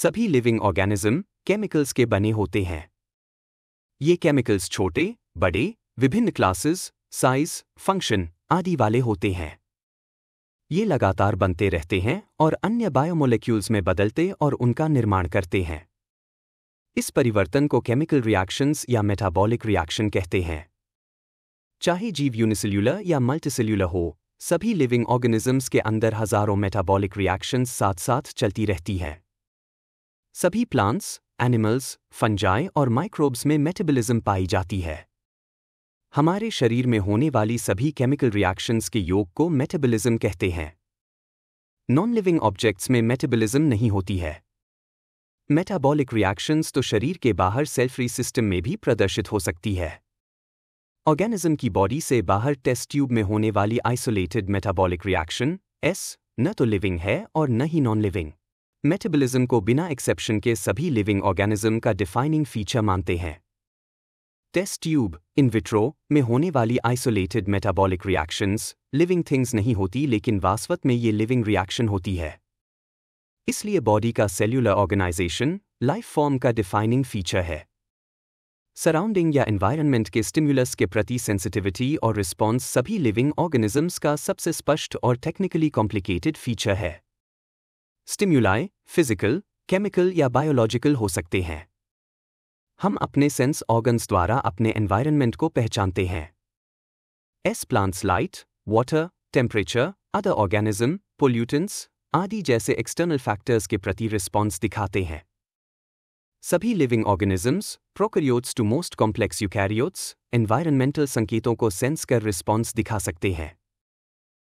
सभी living organism chemicals के बने होते हैं ये केमिकल्स छोटे बड़े विभिन्न क्लासेस साइज फंक्शन आदि वाले होते हैं ये लगातार बनते रहते हैं और अन्य बायोमोलिक्यूल्स में बदलते और उनका निर्माण करते हैं इस परिवर्तन को केमिकल रिएक्शंस या मेटाबॉलिक रिएक्शन कहते हैं चाहे जीव यूनिसेल्यूलर या मल्टीसेल्यूलर हो सभी लिविंग ऑर्गेनिजम्स के अंदर हजारों मेटाबॉलिक रिएक्शंस साथ साथ चलती रहती हैं सभी प्लांट्स एनिमल्स फंजाई और माइक्रोब्स में मेटाबॉलिज्म पाई जाती है हमारे शरीर में होने वाली सभी केमिकल रिएक्शंस के योग को मेटाबॉलिज्म कहते हैं नॉन लिविंग ऑब्जेक्ट्स में मेटाबॉलिज्म नहीं होती है मेटाबॉलिक रिएक्शंस तो शरीर के बाहर सेल्फरी सिस्टम में भी प्रदर्शित हो सकती है ऑर्गेनिज्म की बॉडी से बाहर टेस्ट ट्यूब में होने वाली आइसोलेटेड मेटाबॉलिक रिएक्शन एस न तो लिविंग है और न ही नॉन लिविंग मेटाबॉलिज्म को बिना एक्सेप्शन के सभी लिविंग ऑर्गेनिज्म का डिफाइनिंग फीचर मानते हैं टेस्ट ट्यूब इन विट्रो में होने वाली isolated metabolic reactions living things नहीं होती लेकिन वास्वत में ये लिविंग रिएक्शन होती है इसलिए बॉडी का सेल्युलर ऑर्गेनाइजेशन लाइफ फॉर्म का डिफाइनिंग फीचर है सराउंडिंग या एनवायरनमेंट के स्टिम्युलस के प्रति सेंसिटिविटी और रिस्पॉन्स सभी लिविंग ऑर्गेनिजम्स का सबसे स्पष्ट और टेक्निकली कॉम्प्लिकेटेड फीचर है स्टिम्यूलाई फिजिकल केमिकल या बायोलॉजिकल हो सकते हैं हम अपने सेंस ऑर्गन्स द्वारा अपने एनवायरनमेंट को पहचानते हैं as plants light water temperature other organism pollutants आदि जैसे एक्सटर्नल फैक्टर्स के प्रति रिस्पॉन्स दिखाते हैं सभी living organisms prokaryotes to most complex eukaryotes environmental संकेतों को सेंस कर रिस्पॉन्स दिखा सकते हैं